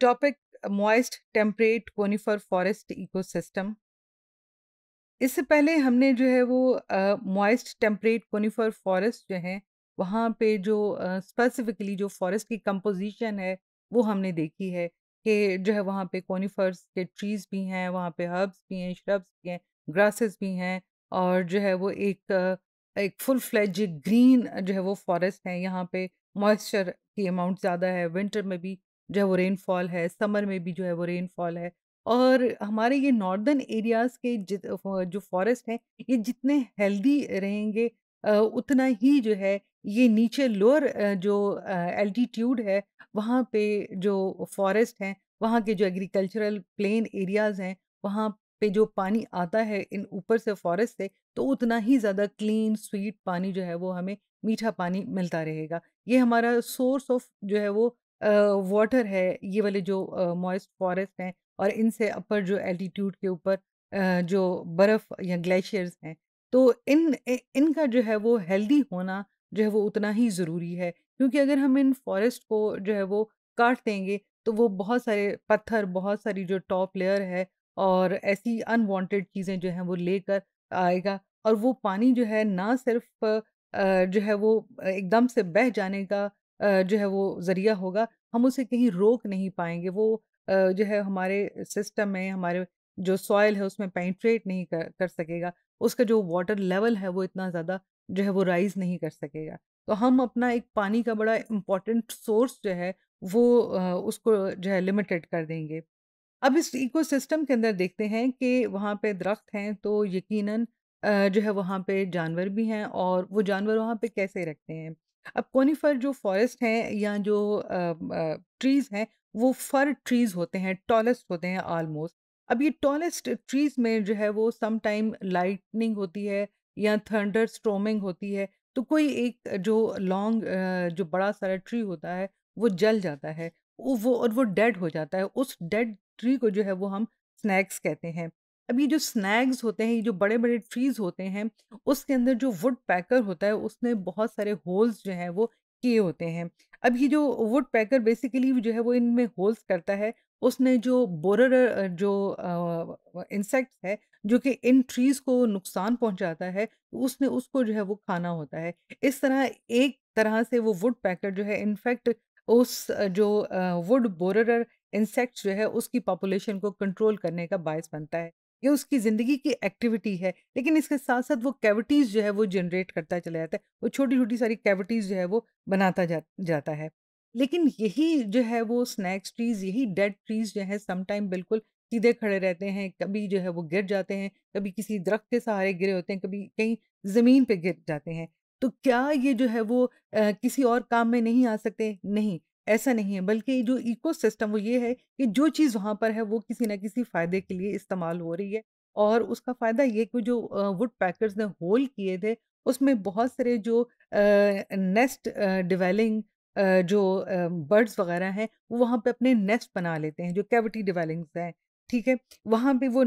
Topic moist temperate conifer forest ecosystem इससे पहले हमने जो है वो मॉइस्ट टेम्परेट कोनीफर फॉरेस्ट जो है वहाँ पे जो स्पेसिफिकली uh, जो फॉरेस्ट की कंपोजिशन है वो हमने देखी है कि जो है वहाँ पे कोनीफर्स के ट्रीज़ भी हैं वहाँ पे हर्ब्स भी हैं श्रब्स भी हैं ग्रासेस भी हैं और जो है वो एक एक फुल फ्लैज ग्रीन जो है वो फॉरेस्ट है यहाँ पे मॉइस्चर की अमाउंट ज़्यादा है विंटर में भी जो है वो रेनफॉल है, समर में भी जो है वो रेनफॉल है। और हमारे ये नॉर्दर्न एरियाज़ के जित जो फ़ॉरेस्ट हैं, ये जितने हेल्दी रहेंगे उतना ही जो है ये नीचे लोअर जो एल्टीट्यूड है, वहाँ पे जो फ़ॉरेस्ट हैं, वहाँ के जो एग्रीकल्चरल प्लेन एरियाज़ हैं, वहाँ पे जो पानी आता है इन ऊपर से फ़ॉरेस्ट से, तो उतना ही ज़्यादा क्लीन, स्वीट पानी जो है वो हमें मीठा पानी मिलता रहेगा। ये हमारा सोर्स ऑफ जो है वो वाटर है ये वाले जो मॉइस्ट फॉरेस्ट हैं और इनसे अपर जो एल्टीट्यूड के ऊपर जो बर्फ या ग्लेशियर्स हैं तो इन इनका जो है वो हेल्दी होना जो है वो उतना ही ज़रूरी है क्योंकि अगर हम इन फॉरेस्ट को जो है वो काट देंगे तो वो बहुत सारे पत्थर बहुत सारी जो टॉप लेयर है और ऐसी अनवांटेड चीज़ें जो हैं वो लेकर आएगा और वो पानी जो है ना सिर्फ जो है वो एकदम से बह जाने का जो है वो ज़रिया होगा, हम उसे कहीं रोक नहीं पाएंगे वो जो है हमारे सिस्टम में, हमारे जो सॉयल है उसमें पेंट्रेट नहीं कर कर सकेगा। उसका जो वाटर लेवल है वो इतना ज़्यादा जो है वो राइज़ नहीं कर सकेगा। तो हम अपना एक पानी का बड़ा इम्पोर्टेंट सोर्स जो है वो उसको जो है लिमिटेड कर देंगे। अब इस इकोसिस्टम के अंदर देखते हैं कि वहाँ पे दरख़्त हैं तो यकीनन जो है वहाँ पे जानवर भी हैं और वो जानवर वहाँ पे कैसे रखते हैं। अब कोनीफर जो फॉरेस्ट हैं या जो ट्रीज़ हैं वो फर ट्रीज़ होते हैं टॉलेस्ट होते हैं आलमोस्ट अब ये टॉलेस्ट ट्रीज़ में जो है वो सम टाइम लाइटनिंग होती है या थंडर स्ट्रोमिंग होती है तो कोई एक जो लॉन्ग जो बड़ा सारा ट्री होता है वो जल जाता है वो और वो डेड हो जाता है उस डेड ट्री को जो है वो हम स्नैक्स कहते हैं अब ये जो स्नैग्स होते हैं ये जो बड़े बड़े ट्रीज होते हैं उसके अंदर जो वुड पैकर होता है उसमें बहुत सारे होल्स जो हैं वो किए होते हैं अब ये जो वुड पैकर बेसिकली जो है वो इनमें होल्स करता है उसने जो बोरर जो इंसेक्ट्स है जो कि इन ट्रीज को नुकसान पहुंचाता है उसने उसको जो है वो खाना होता है इस तरह एक तरह से वो वुड पैकर जो है इनफैक्ट उस जो वुड बोरर इंसेक्ट्स जो है उसकी पॉपुलेशन को कंट्रोल करने का बायस बनता है ये उसकी ज़िंदगी की एक्टिविटी है लेकिन इसके साथ साथ वो कैविटीज़ जो है वो जनरेट करता चला जाता है वो छोटी छोटी सारी कैविटीज़ जो है वो बनाता जा जाता है लेकिन यही जो है वो स्नैक्स ट्रीज़ यही डेड ट्रीज़ जो है समटाइम बिल्कुल सीधे खड़े रहते हैं कभी जो है वो गिर जाते हैं कभी किसी दरख्त के सहारे गिरे होते हैं कभी कहीं ज़मीन पे गिर जाते हैं तो क्या ये जो है वो आ, किसी और काम में नहीं आ सकते नहीं ऐसा नहीं है बल्कि जो इकोसिस्टम वो ये है कि जो चीज़ वहाँ पर है वो किसी ना किसी फ़ायदे के लिए इस्तेमाल हो रही है और उसका फ़ायदा ये कि जो वुड पैकर्स ने होल किए थे उसमें बहुत सारे जो नेस्ट डिवेलिंग जो बर्ड्स वगैरह हैं वो वहाँ पे अपने नेस्ट बना लेते हैं जो कैविटी डिवेलिंग्स हैं ठीक है वहां पे वो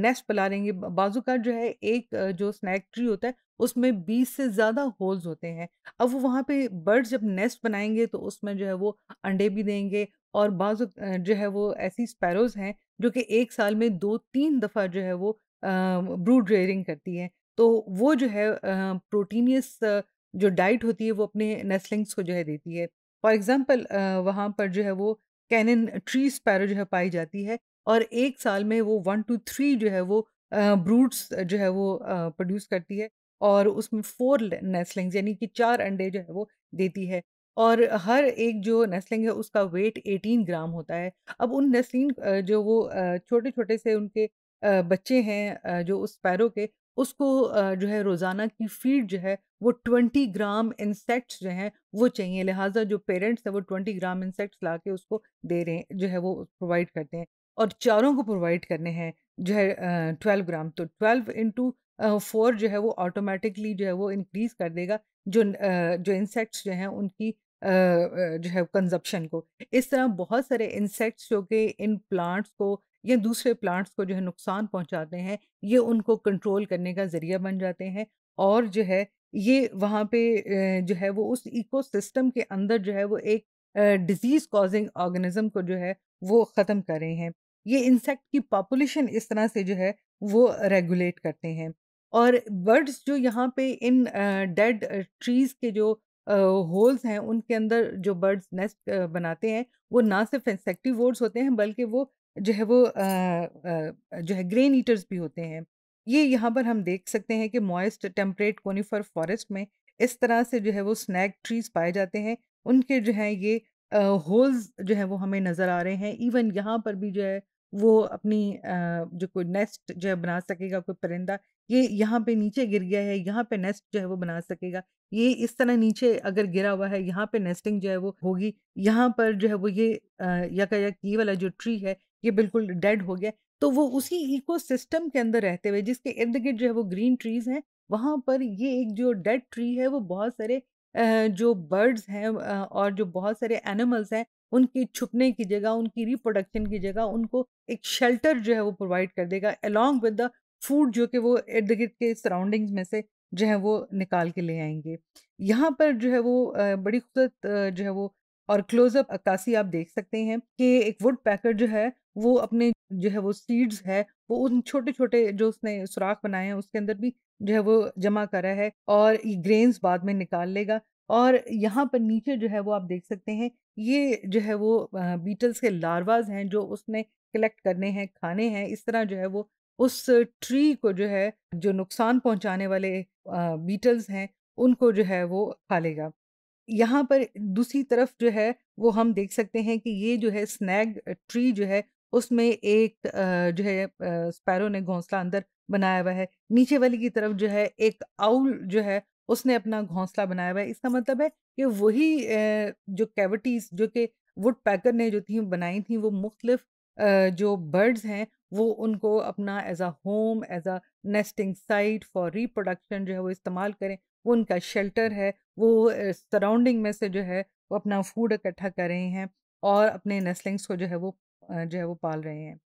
नेस्ट पला लेंगे बाजू का जो है एक जो स्नैक ट्री होता है उसमें बीस से ज़्यादा होल्स होते हैं अब वो वहाँ पे बर्ड्स जब नेस्ट बनाएंगे तो उसमें जो है वो अंडे भी देंगे और बाज़ जो है वो ऐसी स्पैरोज हैं जो कि एक साल में दो तीन दफ़ा जो है वो ब्रूड रेयरिंग करती हैं तो वो जो है प्रोटीनियस जो डाइट होती है वो अपने नेस्लिंग्स को जो है देती है फॉर एग्ज़ाम्पल वहाँ पर जो है वो कैनन ट्री स्पैरो जो है पाई जाती है और एक साल में वो वन टू थ्री जो है वो ब्रूट्स जो है वो प्रोड्यूस करती है और उसमें फोर नेस्लिंग्स यानी कि चार अंडे जो है वो देती है और हर एक जो नेस्लिंग है उसका वेट एटीन ग्राम होता है अब उन नेस्लिंग जो वो छोटे छोटे से उनके बच्चे हैं जो उस पैरों के उसको जो है रोज़ाना की फीड जो है वो ट्वेंटी ग्राम इंसेक्ट्स जो हैं वो चाहिए लिहाजा जो पेरेंट्स हैं वो ट्वेंटी ग्राम इंसेक्ट्स ला के उसको दे रहे हैं जो है वो प्रोवाइड करते हैं और चारों को प्रोवाइड करने हैं जो है ट्वेल्व ग्राम तो ट्वेल्व इंटू फोर जो है वो ऑटोमेटिकली जो है वो इंक्रीज कर देगा जो जो इंसेक्ट्स जो हैं उनकी जो है कंजप्शन को इस तरह बहुत सारे इंसेक्ट्स जो कि इन प्लांट्स को या दूसरे प्लांट्स को जो है नुकसान पहुंचाते हैं ये उनको कंट्रोल करने का ज़रिया बन जाते हैं और जो है ये वहाँ पे जो है वो उस इकोसिस्टम के अंदर जो है वो एक डिजीज़ कॉजिंग ऑर्गेनिज्म को जो है वो ख़त्म कर रहे हैं ये इंसेक्ट की पॉपुलेशन इस तरह से जो है वो रेगुलेट करते हैं और बर्ड्स जो यहाँ पे इन डेड ट्रीज के जो होल्स हैं उनके अंदर जो बर्ड्स नेस्ट बनाते हैं वो ना सिर्फ वर्ड्स होते हैं बल्कि वो जो है वो जो है ग्रेन ईटर्स भी होते हैं ये यहाँ पर हम देख सकते हैं कि मॉइस्ट टेम्परेट कोनीफर फॉरेस्ट में इस तरह से जो है वो स्नैक ट्रीज पाए जाते हैं उनके जो है ये होल्स जो है वो हमें नज़र आ रहे हैं। इवन यहाँ पर भी जो है वो अपनी जो कोई नेस्ट जो है बना सकेगा कोई परिंदा, ये यहाँ पे नीचे गिर गया है, यहाँ पे नेस्ट जो है वो बना सकेगा। ये इस तरह नीचे अगर गिरा हुआ है, यहाँ पे नेस्टिंग जो है वो होगी। यहाँ पर जो है वो ये अ, यकायक ये वाला जो ट्री है, ये बिल्कुल डेड हो गया। तो वो उसी इकोसिस्टम के अंदर रहते हुए जिसके इर्द-गिर्द जो है वो ग्रीन ट्रीज़ हैं, वहाँ पर ये एक जो डेड ट्री है वो बहुत सारे जो बर्ड्स हैं और जो बहुत सारे एनिमल्स हैं उनकी छुपने की जगह उनकी रिप्रोडक्शन की जगह उनको एक शेल्टर जो है वो प्रोवाइड कर देगा अलॉन्ग विद द फूड जो कि वो इर्द गिर्द के सराउंडिंग्स में से जो है वो निकाल के ले आएंगे यहाँ पर जो है वो बड़ी खूबसूरत जो है वो और क्लोजअप अक्कासी आप देख सकते हैं कि एक वुड पैकर जो है वो अपने जो है वो सीड्स है वो उन छोटे छोटे जो उसने सुराख बनाए हैं उसके अंदर भी जो है वो जमा करा है और ये ग्रेन्स बाद में निकाल लेगा और यहाँ पर नीचे जो है वो आप देख सकते हैं ये जो है वो बीटल्स के लार्वाज हैं जो उसने कलेक्ट करने हैं खाने हैं इस तरह जो है वो उस ट्री को जो है जो नुकसान पहुंचाने वाले बीटल्स हैं उनको जो है वो खा लेगा यहाँ पर दूसरी तरफ जो है वो हम देख सकते हैं कि ये जो है स्नैग ट्री जो है उसमें एक जो है स्पैरो ने घोंसला अंदर बनाया हुआ है नीचे वाली की तरफ जो है एक आउल जो है उसने अपना घोंसला बनाया हुआ है इसका मतलब है कि वही जो कैविटीज़ जो कि वुड पैकर ने जो थी बनाई थी वो मुख्तलिफ जो बर्ड्स हैं वो उनको अपना as a home as a nesting site for reproduction जो है वो इस्तेमाल करें वो उनका शेल्टर है वो सराउंडिंग में से जो है वो अपना फूड इकट्ठा कर रहे हैं और अपने नेस्लिंग्स को जो है वो जो है वो पाल रहे हैं